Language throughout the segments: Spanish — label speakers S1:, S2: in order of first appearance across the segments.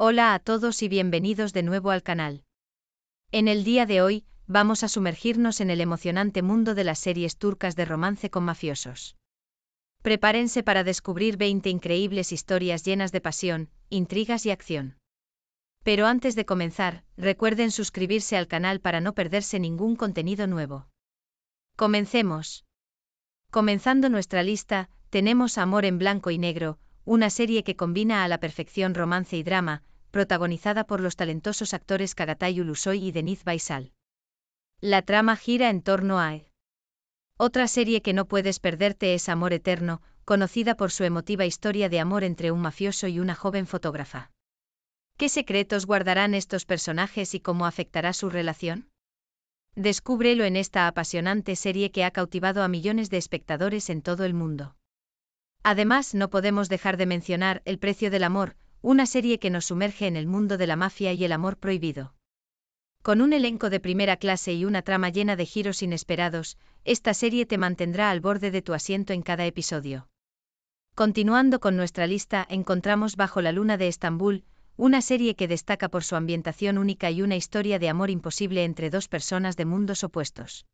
S1: Hola a todos y bienvenidos de nuevo al canal. En el día de hoy, vamos a sumergirnos en el emocionante mundo de las series turcas de romance con mafiosos. Prepárense para descubrir 20 increíbles historias llenas de pasión, intrigas y acción. Pero antes de comenzar, recuerden suscribirse al canal para no perderse ningún contenido nuevo. Comencemos. Comenzando nuestra lista, tenemos Amor en Blanco y Negro, una serie que combina a la perfección romance y drama, protagonizada por los talentosos actores Karatay Ulusoy y Deniz Baisal. La trama gira en torno a... Otra serie que no puedes perderte es Amor Eterno, conocida por su emotiva historia de amor entre un mafioso y una joven fotógrafa. ¿Qué secretos guardarán estos personajes y cómo afectará su relación? Descúbrelo en esta apasionante serie que ha cautivado a millones de espectadores en todo el mundo. Además, no podemos dejar de mencionar El precio del amor, una serie que nos sumerge en el mundo de la mafia y el amor prohibido. Con un elenco de primera clase y una trama llena de giros inesperados, esta serie te mantendrá al borde de tu asiento en cada episodio. Continuando con nuestra lista, encontramos Bajo la Luna de Estambul, una serie que destaca por su ambientación única y una historia de amor imposible entre dos personas de mundos opuestos.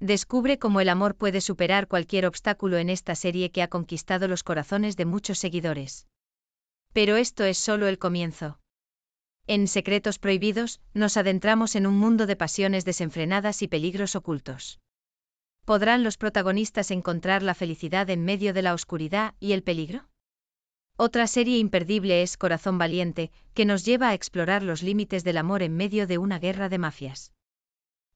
S1: Descubre cómo el amor puede superar cualquier obstáculo en esta serie que ha conquistado los corazones de muchos seguidores. Pero esto es solo el comienzo. En Secretos Prohibidos, nos adentramos en un mundo de pasiones desenfrenadas y peligros ocultos. ¿Podrán los protagonistas encontrar la felicidad en medio de la oscuridad y el peligro? Otra serie imperdible es Corazón Valiente, que nos lleva a explorar los límites del amor en medio de una guerra de mafias.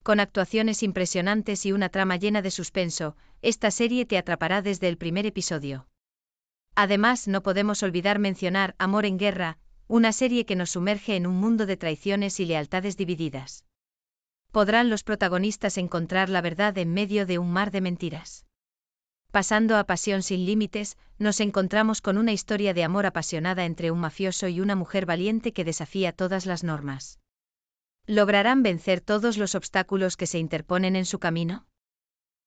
S1: Con actuaciones impresionantes y una trama llena de suspenso, esta serie te atrapará desde el primer episodio. Además, no podemos olvidar mencionar Amor en Guerra, una serie que nos sumerge en un mundo de traiciones y lealtades divididas. Podrán los protagonistas encontrar la verdad en medio de un mar de mentiras. Pasando a Pasión sin Límites, nos encontramos con una historia de amor apasionada entre un mafioso y una mujer valiente que desafía todas las normas. ¿Lograrán vencer todos los obstáculos que se interponen en su camino?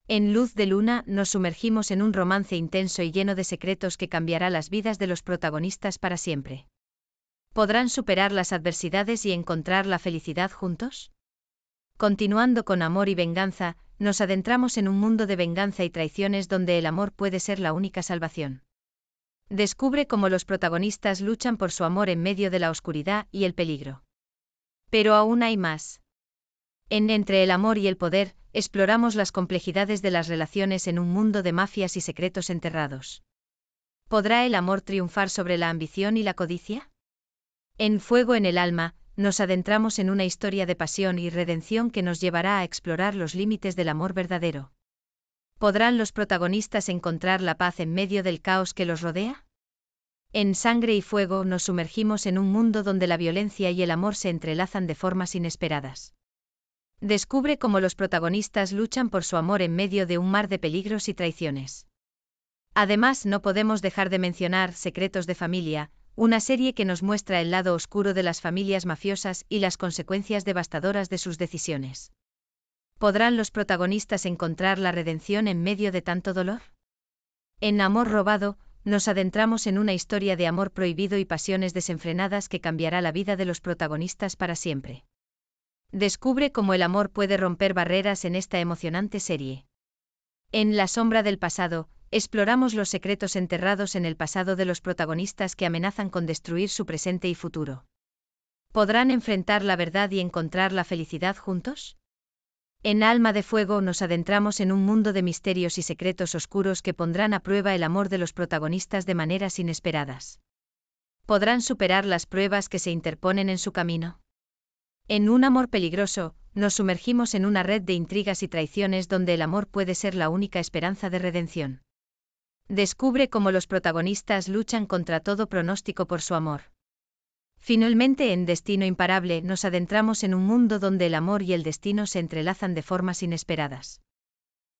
S1: En Luz de Luna nos sumergimos en un romance intenso y lleno de secretos que cambiará las vidas de los protagonistas para siempre. ¿Podrán superar las adversidades y encontrar la felicidad juntos? Continuando con Amor y Venganza, nos adentramos en un mundo de venganza y traiciones donde el amor puede ser la única salvación. Descubre cómo los protagonistas luchan por su amor en medio de la oscuridad y el peligro. Pero aún hay más. En Entre el amor y el poder, exploramos las complejidades de las relaciones en un mundo de mafias y secretos enterrados. ¿Podrá el amor triunfar sobre la ambición y la codicia? En Fuego en el alma, nos adentramos en una historia de pasión y redención que nos llevará a explorar los límites del amor verdadero. ¿Podrán los protagonistas encontrar la paz en medio del caos que los rodea? En Sangre y Fuego nos sumergimos en un mundo donde la violencia y el amor se entrelazan de formas inesperadas. Descubre cómo los protagonistas luchan por su amor en medio de un mar de peligros y traiciones. Además, no podemos dejar de mencionar Secretos de Familia, una serie que nos muestra el lado oscuro de las familias mafiosas y las consecuencias devastadoras de sus decisiones. ¿Podrán los protagonistas encontrar la redención en medio de tanto dolor? En Amor Robado, nos adentramos en una historia de amor prohibido y pasiones desenfrenadas que cambiará la vida de los protagonistas para siempre. Descubre cómo el amor puede romper barreras en esta emocionante serie. En La sombra del pasado, exploramos los secretos enterrados en el pasado de los protagonistas que amenazan con destruir su presente y futuro. ¿Podrán enfrentar la verdad y encontrar la felicidad juntos? En Alma de Fuego nos adentramos en un mundo de misterios y secretos oscuros que pondrán a prueba el amor de los protagonistas de maneras inesperadas. ¿Podrán superar las pruebas que se interponen en su camino? En Un amor peligroso, nos sumergimos en una red de intrigas y traiciones donde el amor puede ser la única esperanza de redención. Descubre cómo los protagonistas luchan contra todo pronóstico por su amor. Finalmente en Destino Imparable nos adentramos en un mundo donde el amor y el destino se entrelazan de formas inesperadas.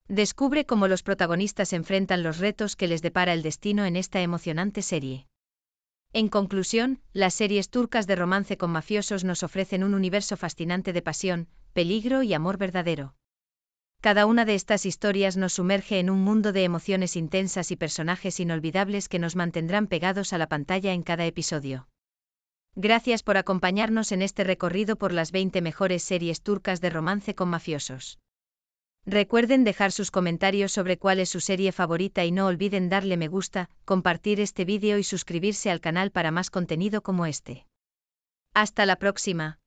S1: Descubre cómo los protagonistas enfrentan los retos que les depara el destino en esta emocionante serie. En conclusión, las series turcas de romance con mafiosos nos ofrecen un universo fascinante de pasión, peligro y amor verdadero. Cada una de estas historias nos sumerge en un mundo de emociones intensas y personajes inolvidables que nos mantendrán pegados a la pantalla en cada episodio. Gracias por acompañarnos en este recorrido por las 20 mejores series turcas de romance con mafiosos. Recuerden dejar sus comentarios sobre cuál es su serie favorita y no olviden darle me gusta, compartir este vídeo y suscribirse al canal para más contenido como este. Hasta la próxima.